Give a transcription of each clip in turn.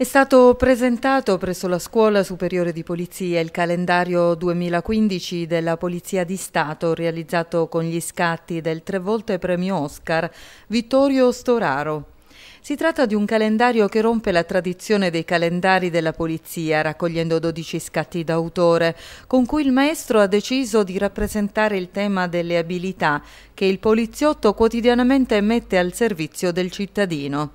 È stato presentato presso la Scuola Superiore di Polizia il calendario 2015 della Polizia di Stato realizzato con gli scatti del tre volte premio Oscar Vittorio Storaro. Si tratta di un calendario che rompe la tradizione dei calendari della polizia, raccogliendo 12 scatti d'autore, con cui il maestro ha deciso di rappresentare il tema delle abilità che il poliziotto quotidianamente mette al servizio del cittadino.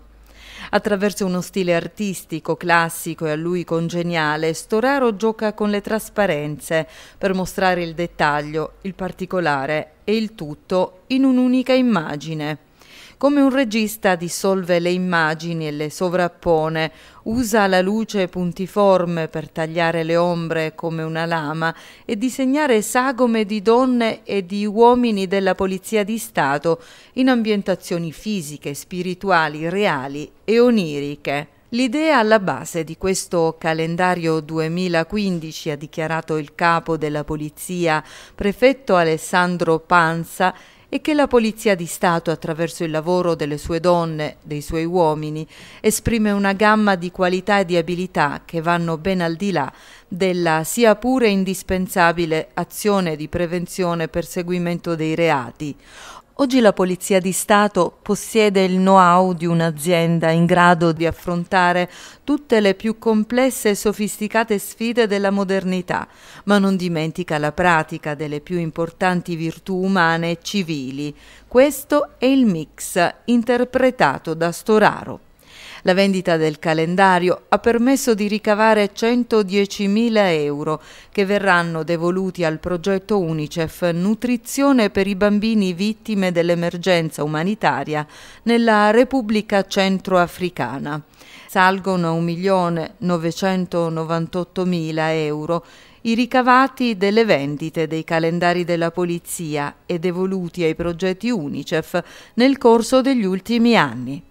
Attraverso uno stile artistico, classico e a lui congeniale, Storaro gioca con le trasparenze per mostrare il dettaglio, il particolare e il tutto in un'unica immagine. Come un regista dissolve le immagini e le sovrappone, usa la luce puntiforme per tagliare le ombre come una lama e disegnare sagome di donne e di uomini della Polizia di Stato in ambientazioni fisiche, spirituali, reali e oniriche. L'idea alla base di questo calendario 2015, ha dichiarato il capo della polizia, prefetto Alessandro Panza, e che la Polizia di Stato, attraverso il lavoro delle sue donne, dei suoi uomini, esprime una gamma di qualità e di abilità che vanno ben al di là della sia pure indispensabile azione di prevenzione e perseguimento dei reati, Oggi la Polizia di Stato possiede il know-how di un'azienda in grado di affrontare tutte le più complesse e sofisticate sfide della modernità, ma non dimentica la pratica delle più importanti virtù umane e civili. Questo è il mix interpretato da Storaro. La vendita del calendario ha permesso di ricavare 110.000 euro che verranno devoluti al progetto UNICEF Nutrizione per i bambini vittime dell'emergenza umanitaria nella Repubblica Centroafricana. Salgono a 1.998.000 euro i ricavati delle vendite dei calendari della polizia e devoluti ai progetti UNICEF nel corso degli ultimi anni.